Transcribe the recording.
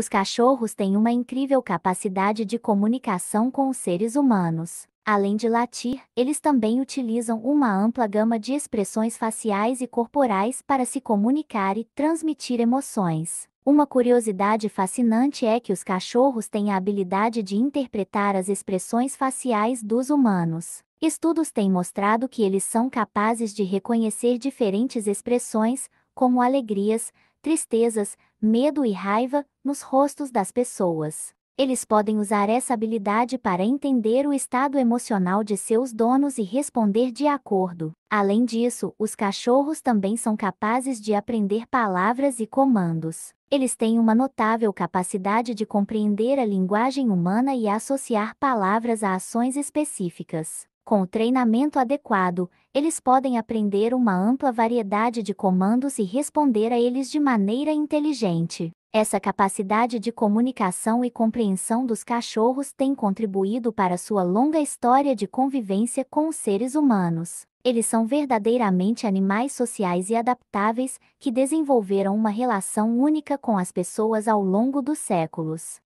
Os cachorros têm uma incrível capacidade de comunicação com os seres humanos. Além de latir, eles também utilizam uma ampla gama de expressões faciais e corporais para se comunicar e transmitir emoções. Uma curiosidade fascinante é que os cachorros têm a habilidade de interpretar as expressões faciais dos humanos. Estudos têm mostrado que eles são capazes de reconhecer diferentes expressões, como alegrias, tristezas, medo e raiva nos rostos das pessoas. Eles podem usar essa habilidade para entender o estado emocional de seus donos e responder de acordo. Além disso, os cachorros também são capazes de aprender palavras e comandos. Eles têm uma notável capacidade de compreender a linguagem humana e associar palavras a ações específicas. Com o treinamento adequado, eles podem aprender uma ampla variedade de comandos e responder a eles de maneira inteligente. Essa capacidade de comunicação e compreensão dos cachorros tem contribuído para sua longa história de convivência com os seres humanos. Eles são verdadeiramente animais sociais e adaptáveis que desenvolveram uma relação única com as pessoas ao longo dos séculos.